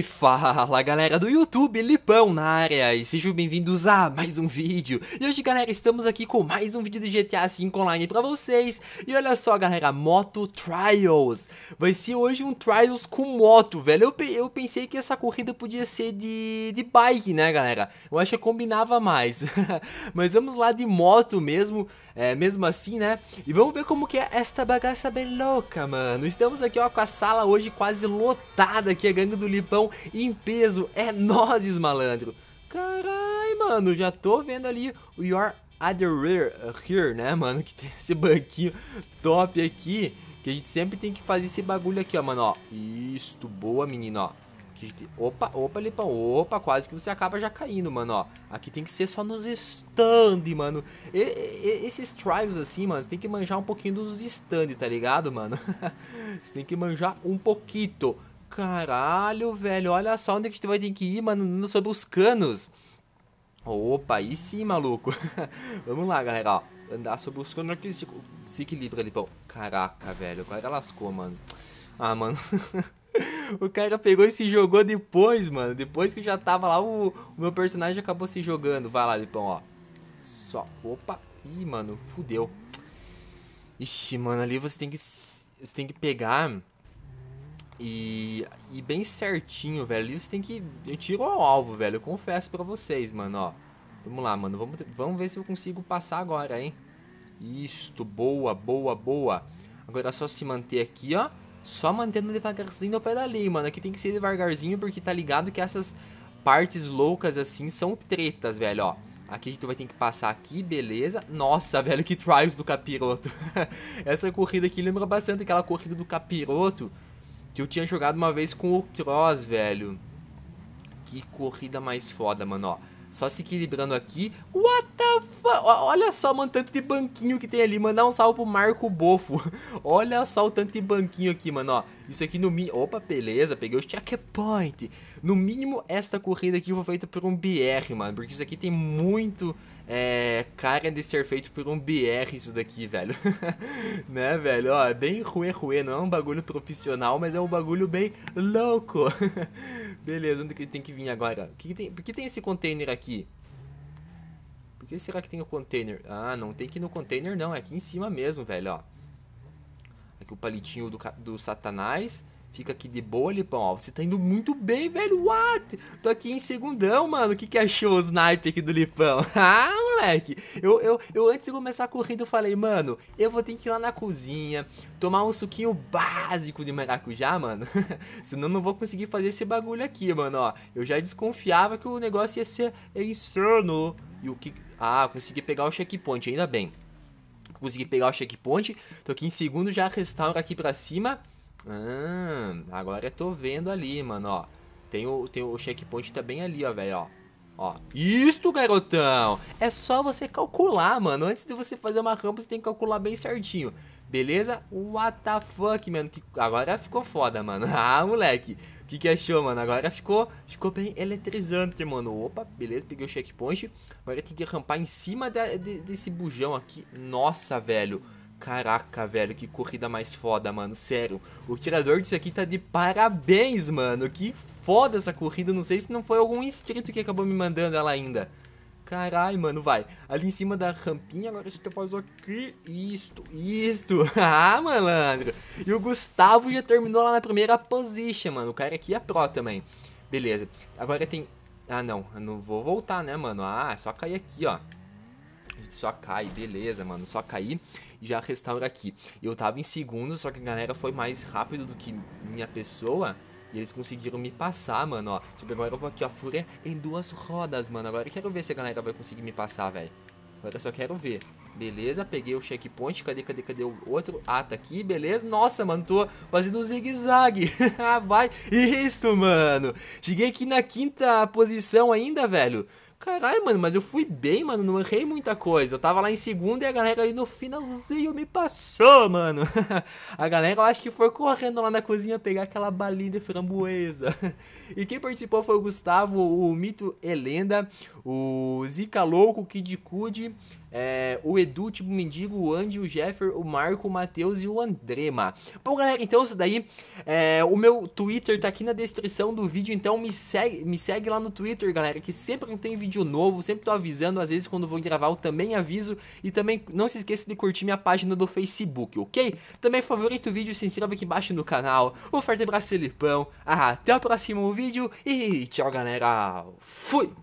fala galera do YouTube, Lipão na área e sejam bem-vindos a mais um vídeo E hoje galera, estamos aqui com mais um vídeo do GTA V Online pra vocês E olha só galera, Moto Trials Vai ser hoje um Trials com moto, velho Eu, eu pensei que essa corrida podia ser de, de bike, né galera Eu acho que combinava mais Mas vamos lá de moto mesmo, é, mesmo assim né E vamos ver como que é esta bagaça bem louca, mano Estamos aqui ó com a sala hoje quase lotada aqui, é a gangue do Lipão em peso. É nozes, malandro. Carai, mano, já tô vendo ali o Your Adder Here, né, mano? Que tem esse banquinho top aqui. Que a gente sempre tem que fazer esse bagulho aqui, ó, mano, ó. Isto, boa, menina, ó. Gente... Opa, opa, Lipão, opa, quase que você acaba já caindo, mano, ó. Aqui tem que ser só nos stand, mano. E, e, esses tribes assim, mano, você tem que manjar um pouquinho dos stand, tá ligado, mano? você tem que manjar um pouquinho. Caralho, velho, olha só onde que a gente vai ter que ir, mano, sobre os canos. Opa, aí sim, maluco. Vamos lá, galera, ó. Andar sobre os canos aqui, se, se equilibra ali, pô. Caraca, velho, o cara lascou, mano. Ah, mano. o cara pegou e se jogou depois, mano. Depois que já tava lá, o, o meu personagem acabou se jogando. Vai lá, Lipão, ó. Só. Opa. Ih, mano, fudeu. Ixi, mano, ali você tem que... Você tem que pegar e, e bem certinho, velho. isso você tem que. Eu tiro ao alvo, velho. Eu confesso pra vocês, mano, ó. Vamos lá, mano. Vamos, vamos ver se eu consigo passar agora, hein? Isto, boa, boa, boa. Agora é só se manter aqui, ó. Só mantendo devagarzinho ao pé da lei, mano. Aqui tem que ser devagarzinho, porque tá ligado que essas partes loucas assim são tretas, velho, ó. Aqui a gente vai ter que passar aqui, beleza. Nossa, velho, que trials do capiroto. Essa corrida aqui lembra bastante aquela corrida do capiroto que eu tinha jogado uma vez com o Cross, velho. Que corrida mais foda, mano, ó. Só se equilibrando aqui. What the fuck? Olha só, mano, tanto de banquinho que tem ali. Mandar um salve pro Marco Bofo. Olha só o tanto de banquinho aqui, mano, ó. Isso aqui no mínimo... Opa, beleza, peguei o checkpoint. No mínimo, esta corrida aqui foi feita por um BR, mano. Porque isso aqui tem muito é, cara de ser feito por um BR isso daqui, velho. né, velho? Ó, é bem ruê-ruê. Não é um bagulho profissional, mas é um bagulho bem louco. Beleza, onde que ele tem que vir agora? Que tem, por que tem esse container aqui? Por que será que tem o um container? Ah, não tem que ir no container não, é aqui em cima mesmo, velho, ó. Aqui o palitinho do, do satanás. Fica aqui de boa, Lipão, ó. Você tá indo muito bem, velho, what? Tô aqui em segundão, mano. O que que achou o sniper aqui do Lipão? Ah, moleque. Eu, eu, eu antes de começar a corrida, eu falei, mano, eu vou ter que ir lá na cozinha, tomar um suquinho básico de maracujá, mano. Senão não vou conseguir fazer esse bagulho aqui, mano, ó. Eu já desconfiava que o negócio ia ser insano. E o que... Ah, consegui pegar o checkpoint, ainda bem. Consegui pegar o checkpoint. Tô aqui em segundo, já restaura aqui pra cima. Ah, agora eu tô vendo ali, mano, ó. Tem o, tem o checkpoint também bem ali, ó, velho, ó. Ó, isto, garotão! É só você calcular, mano. Antes de você fazer uma rampa, você tem que calcular bem certinho. Beleza? What the fuck, mano? Que agora ficou foda, mano. Ah, moleque. O que, que achou, mano? Agora ficou, ficou bem eletrizante, mano. Opa, beleza. Peguei o checkpoint. Agora tem que rampar em cima de, desse bujão aqui. Nossa, velho. Caraca, velho, que corrida mais foda, mano. Sério, o tirador disso aqui tá de parabéns, mano. Que foda essa corrida. Não sei se não foi algum inscrito que acabou me mandando ela ainda. Carai, mano, vai. Ali em cima da rampinha, agora você gente faz aqui. Isto, isto. ah, malandro. E o Gustavo já terminou lá na primeira position, mano. O cara aqui é pró também. Beleza. Agora tem... Ah, não. Eu não vou voltar, né, mano? Ah, é só cair aqui, ó só cai, beleza, mano, só cair e já restaura aqui. Eu tava em segundo, só que a galera foi mais rápido do que minha pessoa. E eles conseguiram me passar, mano, ó. Tipo, agora eu vou aqui, ó, fúria em duas rodas, mano. Agora eu quero ver se a galera vai conseguir me passar, velho. Agora eu só quero ver. Beleza, peguei o checkpoint. Cadê, cadê, cadê o outro? Ah, tá aqui, beleza. Nossa, mano, tô fazendo um zigue-zague. vai. Isso, mano. Cheguei aqui na quinta posição ainda, velho. Caralho, mano, mas eu fui bem, mano. Não errei muita coisa. Eu tava lá em segundo e a galera ali no finalzinho me passou, mano. a galera, eu acho que foi correndo lá na cozinha pegar aquela balinha de framboesa. e quem participou foi o Gustavo, o Mito Helenda, o Zica Louco, o Kid Cude, é, o Edu, tipo, o Mendigo, o Andy, o Jeffer, o Marco, o Matheus e o Andrema. Bom, galera, então isso daí. É, o meu Twitter tá aqui na descrição do vídeo, então me segue, me segue lá no Twitter, galera, que sempre que tem vídeo novo, sempre tô avisando, às vezes quando vou gravar eu também aviso. E também não se esqueça de curtir minha página do Facebook, ok? Também favorito o vídeo, se inscreva aqui embaixo no canal. Um forte abraço, Felipão. Ah, até o próximo vídeo e tchau, galera. Fui!